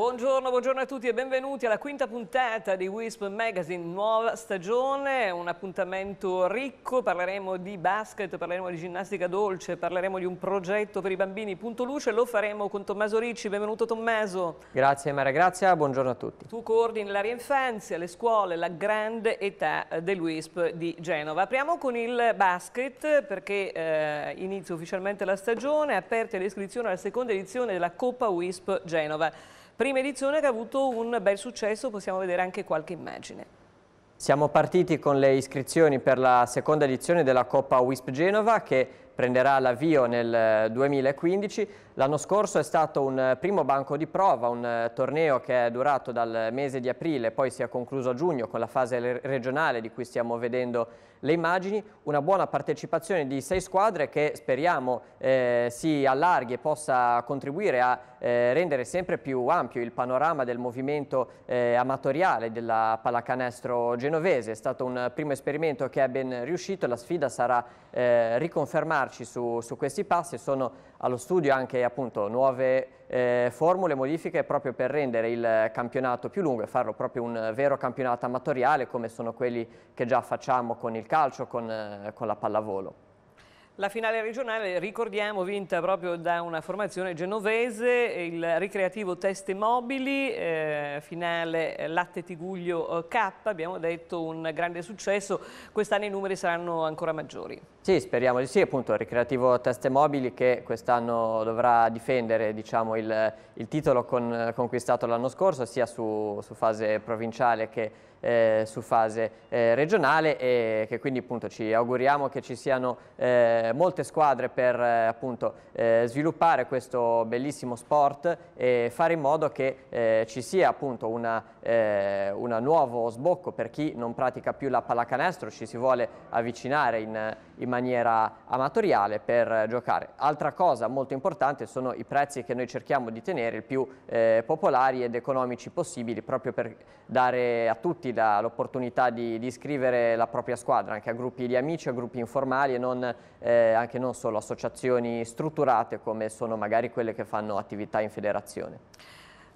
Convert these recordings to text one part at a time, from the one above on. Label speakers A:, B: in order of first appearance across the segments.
A: Buongiorno, buongiorno, a tutti e benvenuti alla quinta puntata di Wisp Magazine, nuova stagione, un appuntamento ricco, parleremo di basket, parleremo di ginnastica dolce, parleremo di un progetto per i bambini, punto luce, lo faremo con Tommaso Ricci, benvenuto Tommaso.
B: Grazie Mara Grazia, buongiorno a tutti.
A: Tu coordini l'area infanzia, le scuole, la grande età del Wisp di Genova. Apriamo con il basket perché eh, inizia ufficialmente la stagione, aperte le iscrizioni alla seconda edizione della Coppa Wisp Genova. Prima edizione che ha avuto un bel successo, possiamo vedere anche qualche immagine.
B: Siamo partiti con le iscrizioni per la seconda edizione della Coppa Wisp Genova che prenderà l'avvio nel 2015. Eh, L'anno scorso è stato un eh, primo banco di prova, un eh, torneo che è durato dal mese di aprile, poi si è concluso a giugno con la fase regionale di cui stiamo vedendo le immagini, una buona partecipazione di sei squadre che speriamo eh, si allarghi e possa contribuire a eh, rendere sempre più ampio il panorama del movimento eh, amatoriale della pallacanestro genovese. È stato un primo esperimento che è ben riuscito, la sfida sarà riconfermarsi aggiornarci su, su, questi passi, sono allo studio anche appunto, nuove eh, formule, modifiche proprio per rendere il campionato più lungo e farlo proprio un vero campionato amatoriale come sono quelli che già facciamo con il calcio, con, eh, con la pallavolo.
A: La finale regionale, ricordiamo, vinta proprio da una formazione genovese, il ricreativo Teste Mobili, eh, finale eh, Latte Tiguglio eh, K, abbiamo detto un grande successo, quest'anno i numeri saranno ancora maggiori.
B: Sì, speriamo di sì, appunto il ricreativo Teste Mobili che quest'anno dovrà difendere diciamo, il, il, titolo con, eh, conquistato l'anno scorso sia su, su fase provinciale che eh, su fase eh, regionale e che quindi appunto ci auguriamo che ci siano eh, molte squadre per eh, appunto eh, sviluppare questo bellissimo sport e fare in modo che eh, ci sia appunto un nuovo sbocco per chi non pratica più la pallacanestro, ci si vuole avvicinare in in maniera amatoriale per giocare. Altra cosa molto importante sono i prezzi che noi cerchiamo di tenere il più eh, popolari ed economici possibili proprio per dare a tutti l'opportunità di, di, iscrivere la propria squadra anche a gruppi di amici, a gruppi informali e non, eh, anche non solo associazioni strutturate come sono magari quelle che fanno attività in federazione.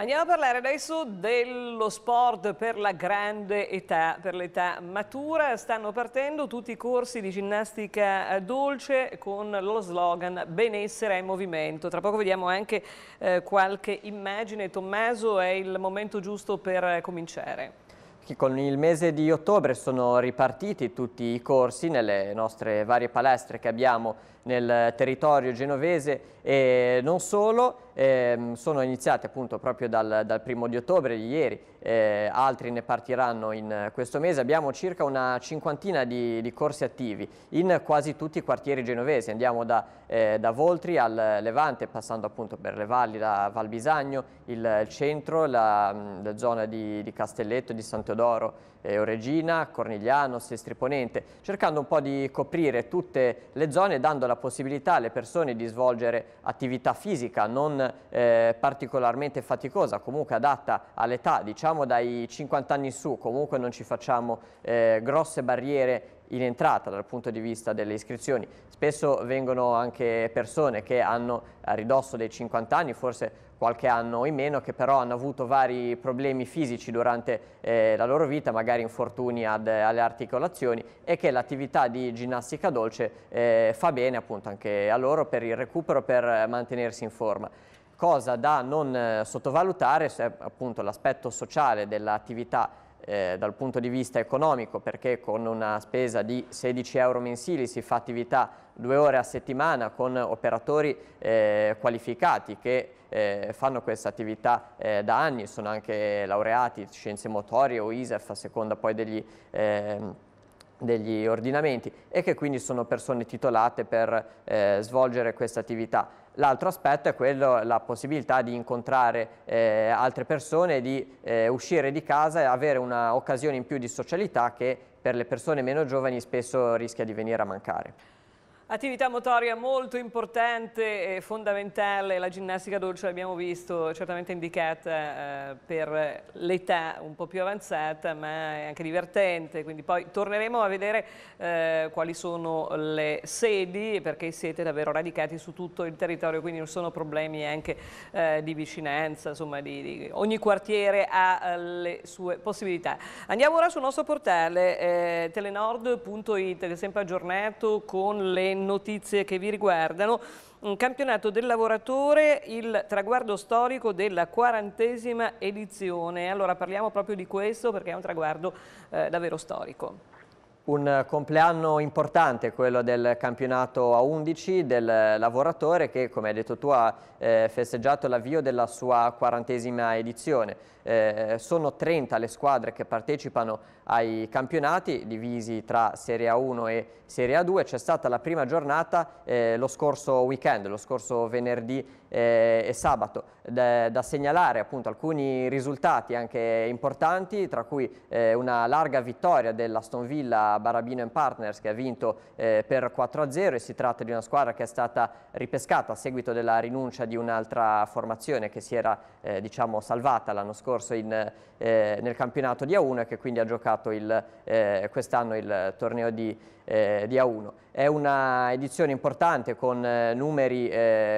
A: Andiamo a parlare adesso dello sport per la grande età, per l'età matura. Stanno partendo tutti i corsi di ginnastica eh, dolce con lo slogan benessere e movimento. Tra poco vediamo anche eh, qualche immagine. Tommaso, è il momento giusto per eh, cominciare
B: con il mese di ottobre sono ripartiti tutti i corsi nelle nostre varie palestre che abbiamo nel territorio genovese e non solo, eh, sono iniziate appunto proprio dal, dal primo di ottobre di ieri, eh, altri ne partiranno in questo mese, abbiamo circa una cinquantina di, di corsi attivi in quasi tutti i quartieri genovesi, andiamo da, eh, da, Voltri al Levante passando appunto per le valli, la Val Bisagno, il, il centro, la, la zona di, di Castelletto, di Sant'Odoro, eh, Oregina, Cornigliano, Sestri Ponente, cercando un po' di coprire tutte le zone dando la possibilità alle persone di svolgere attività fisica non eh, particolarmente faticosa, comunque adatta all'età, diciamo dai 50 anni in su, comunque non ci facciamo eh, grosse barriere in entrata dal punto di vista delle iscrizioni. Spesso vengono anche persone che hanno a ridosso dei 50 anni, forse qualche anno in meno, che però hanno avuto vari problemi fisici durante eh, la loro vita, magari infortuni ad, alle articolazioni e che l'attività di ginnastica dolce eh, fa bene appunto anche a loro per il recupero, per mantenersi in forma. Cosa da non eh, sottovalutare è appunto l'aspetto sociale dell'attività eh, dal punto di vista economico perché con una spesa di 16 euro mensili si fa attività due ore a settimana con operatori eh, qualificati che eh, fanno questa attività eh, da anni, sono anche laureati in scienze motorie o ISEF a seconda poi degli ehm, degli ordinamenti e che quindi sono persone titolate per eh, svolgere questa attività. L'altro aspetto è quello, la possibilità di incontrare eh, altre persone, di eh, uscire di casa e avere un'occasione in più di socialità che per le persone meno giovani spesso rischia di venire a mancare.
A: Attività motoria molto importante e fondamentale, la ginnastica dolce l'abbiamo visto, certamente indicata eh, per l'età un po' più avanzata ma è anche divertente, quindi poi torneremo a vedere eh, quali sono le sedi perché siete davvero radicati su tutto il territorio, quindi non sono problemi anche eh, di vicinanza, insomma di, di, ogni quartiere ha eh, le sue possibilità. Andiamo ora sul nostro portale eh, telenord.it che è sempre aggiornato con le notizie che vi riguardano. Un campionato del lavoratore, il traguardo storico della quarantesima edizione. Allora parliamo proprio di questo perché è un traguardo eh, davvero storico.
B: Un compleanno importante quello del campionato a 11 del lavoratore che come hai detto tu ha eh, festeggiato l'avvio della sua quarantesima edizione. Eh, sono 30 le squadre che partecipano ai campionati divisi tra Serie A1 e Serie A2. C'è stata la prima giornata eh, lo scorso weekend, lo scorso venerdì eh, e sabato. Da, da segnalare appunto, alcuni risultati anche importanti, tra cui eh, una larga vittoria dell'Aston Villa Barabino Partners che ha vinto eh, per 4-0 e si tratta di una squadra che è stata ripescata a seguito della rinuncia di un'altra formazione che si era eh, diciamo, salvata l'anno scorso in, eh, nel campionato di A1 e che quindi ha giocato giocato eh, quest'anno il torneo di, eh, di, A1. È una edizione importante con eh, numeri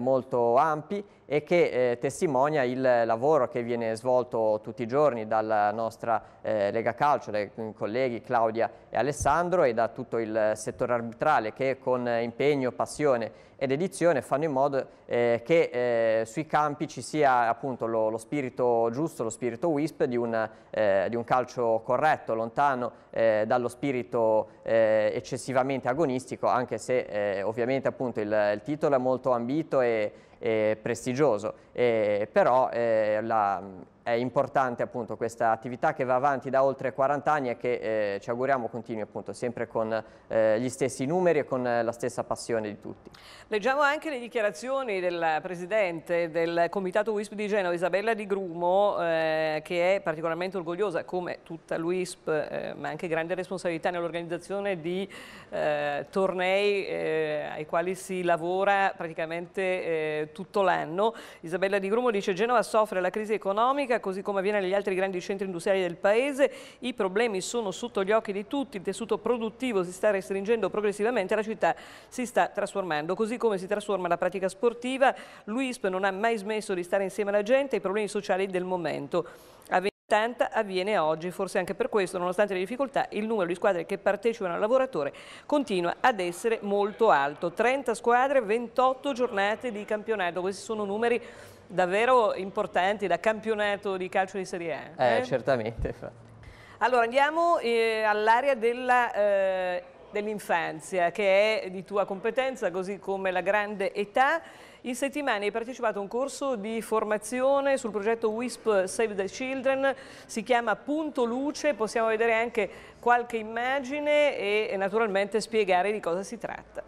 B: molto ampi e che eh, testimonia il lavoro che viene svolto tutti i giorni dalla nostra eh, Lega Calcio, dai colleghi Claudia e Alessandro e da tutto il settore arbitrale che con impegno, passione ed edizione fanno in modo eh, che eh, sui campi ci sia appunto lo, lo, spirito giusto, lo spirito WISP di un, eh, di un calcio corretto, lontano eh, dallo spirito eh, eccessivamente agonistico, anche se eh, ovviamente appunto il, il titolo è molto ambito e, e prestigioso, e, però eh, la, è importante appunto questa attività che va avanti da oltre 40 anni e che eh, ci auguriamo continui appunto sempre con eh, gli stessi numeri e con eh, la stessa passione di tutti.
A: Leggiamo anche le dichiarazioni del Presidente del Comitato WISP di Genova, Isabella Di Grumo, eh, che è particolarmente orgogliosa come tutta l'UISP, eh, ma anche grande responsabilità nell'organizzazione di eh, tornei ai quali si lavora praticamente tutto l'anno. Isabella Di Grumo dice Genova soffre la crisi economica Lega, così come avviene negli altri grandi centri industriali del Paese. I problemi sono sotto gli occhi di tutti, il tessuto produttivo si sta restringendo progressivamente, la città si sta trasformando, così come si trasforma la pratica sportiva. L'UISP non ha mai smesso di stare insieme alla gente, ai problemi sociali del momento. A 80 avviene oggi, forse anche per questo, nonostante le difficoltà, il numero di squadre che partecipano al lavoratore continua ad essere molto alto. 30 squadre, 28 giornate di campionato, questi sono numeri davvero importanti da campionato di calcio di Serie A. Eh, eh? certamente. Allora andiamo eh, all'area eh, dell'infanzia che è di tua competenza così come la grande età. In settimana hai partecipato a un corso di formazione sul progetto WISP Save the Children, si chiama Punto Luce, possiamo vedere anche qualche immagine e naturalmente spiegare di cosa si tratta.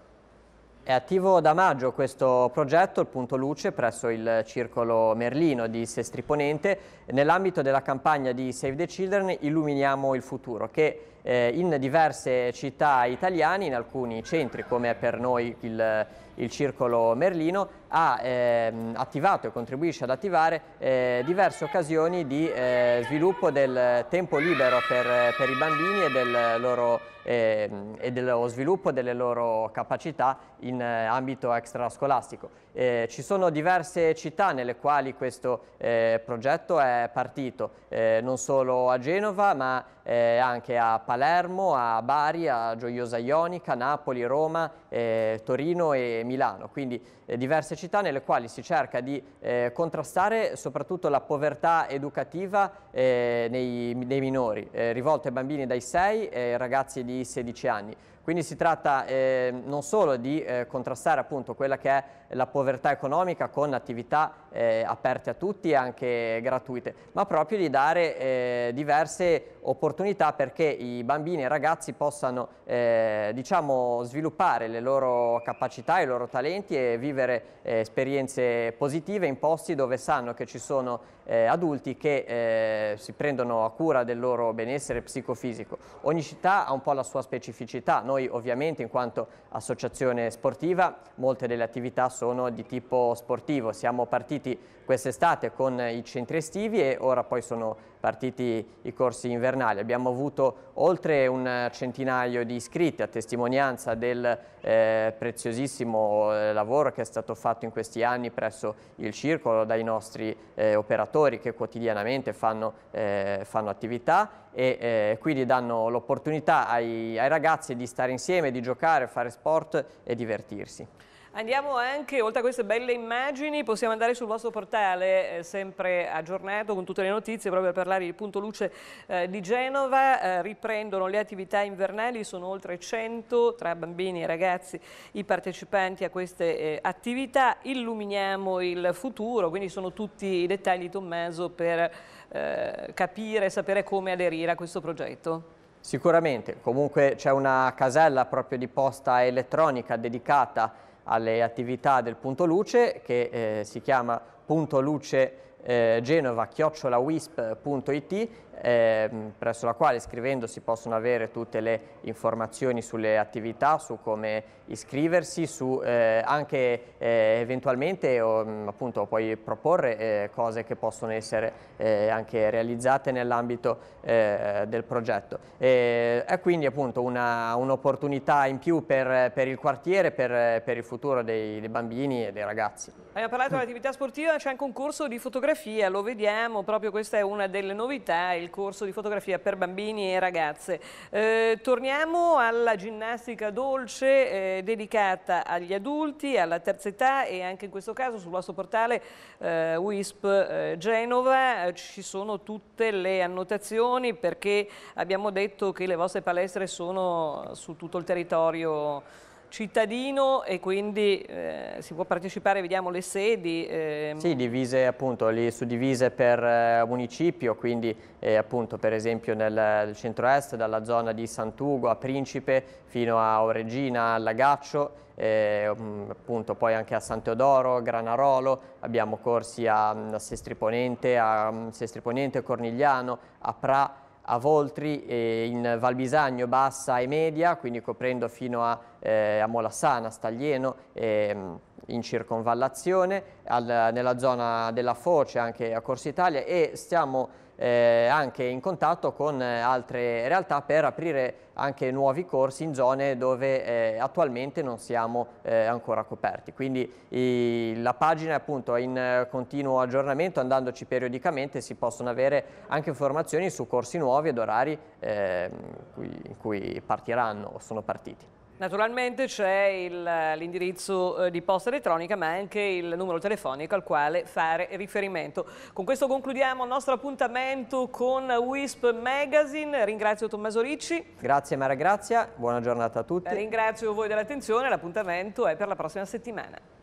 B: È attivo da maggio questo progetto, il Punto Luce, presso il Circolo Merlino di Sestri Ponente, nell'ambito della campagna di Save the Children Illuminiamo il futuro, che eh, in diverse città italiane, in alcuni centri come per noi il, il Circolo Merlino, ha ehm, attivato e contribuisce ad attivare eh, diverse occasioni di eh, sviluppo del tempo libero per, per i bambini e, del loro, ehm, e, dello sviluppo delle loro capacità in eh, ambito extrascolastico. Eh, ci sono diverse città nelle quali questo eh, progetto è partito, non solo a Genova ma eh, anche a Palermo, a Bari, a Gioiosa Ionica, Napoli, Roma, eh, Torino e Milano, quindi eh, diverse città nelle quali si cerca di eh, contrastare soprattutto la povertà educativa eh, nei, nei, minori, eh, rivolte ai bambini dai 6 e ai ragazzi di 16 anni. Quindi si tratta eh, non solo di eh, contrastare appunto quella che è la povertà economica con attività eh, aperte a tutti e anche gratuite, ma proprio di dare eh, diverse opportunità perché i bambini e i ragazzi possano eh, diciamo, sviluppare le loro capacità, i loro talenti e vivere eh, esperienze positive in posti dove sanno che ci sono adulti che si prendono a cura del loro benessere psicofisico. Ogni città ha un po' la sua specificità, Noi noi ovviamente in quanto associazione sportiva molte delle attività sono di tipo sportivo, siamo partiti quest'estate con i centri estivi e ora poi sono partiti i corsi invernali. Abbiamo avuto oltre un centinaio di iscritti a testimonianza del eh, preziosissimo eh, lavoro che è stato fatto in questi anni presso il circolo dai nostri eh, operatori che quotidianamente fanno, eh, fanno attività e eh, quindi danno l'opportunità ai, ai ragazzi di stare insieme, di giocare, fare sport e divertirsi.
A: Andiamo anche, oltre a queste belle immagini, possiamo andare sul vostro portale, eh, sempre aggiornato con tutte le notizie, proprio per parlare di Punto Luce eh, di Genova. Eh, riprendono le attività invernali, sono oltre 100 tra bambini e ragazzi i partecipanti a queste eh, attività. Illuminiamo il futuro, quindi sono tutti i dettagli Tommaso per eh, capire e sapere come aderire a questo progetto.
B: Sicuramente, comunque c'è una casella proprio di posta elettronica dedicata alle attività del punto luce che eh, si chiama punto luce eh, genova-wisp.it eh, presso la quale iscrivendo si possono avere tutte le informazioni sulle attività, su come iscriversi, su eh, anche eh, eventualmente o, mm, appunto, poi proporre eh, cose che possono essere eh, anche realizzate nell'ambito del progetto. è quindi appunto un'opportunità un in più per, per, il quartiere, per, per il futuro dei, dei bambini e dei ragazzi.
A: Hai parlato dell'attività sportiva, c'è anche un corso di fotografia fotografia, lo vediamo, proprio questa è una delle novità, il corso di fotografia per bambini e ragazze. Eh, torniamo alla ginnastica dolce eh, dedicata agli adulti, alla terza età e anche in questo caso sul vostro portale eh, WISP eh, Genova eh, ci sono tutte le annotazioni perché abbiamo detto che le vostre palestre sono su tutto il territorio cittadino e quindi eh, si può partecipare, vediamo le sedi. Eh. Sì,
B: divise appunto, li suddivise per eh, municipio, quindi eh, appunto per esempio nel, nel centro-est, dalla zona di Santugo a Principe fino a Oregina, a Lagaccio, eh, mm, appunto poi anche a San Teodoro, Granarolo, abbiamo corsi a, mm, a Sestri Ponente, a, a mm, Sestri Cornigliano, a Pra, a Voltri e in Val Bisagno bassa e media, quindi coprendo fino a, eh, a Molassana, Staglieno, ehm, in circonvallazione, al, nella zona della Foce anche a Corso Italia e stiamo eh, anche in contatto con eh, altre realtà per aprire anche nuovi corsi in zone dove eh, attualmente non siamo eh, ancora coperti. Quindi i, la pagina è appunto, in continuo aggiornamento, andandoci periodicamente si possono avere anche informazioni su corsi nuovi ed orari eh, in cui partiranno o sono partiti.
A: Naturalmente c'è l'indirizzo eh, di posta elettronica ma anche il numero telefonico al quale fare riferimento. Con questo concludiamo il nostro appuntamento con Wisp Magazine. Ringrazio Tommaso Ricci.
B: Grazie Mara Grazia, buona giornata a tutti.
A: Ringrazio voi dell'attenzione, l'appuntamento è per la prossima settimana.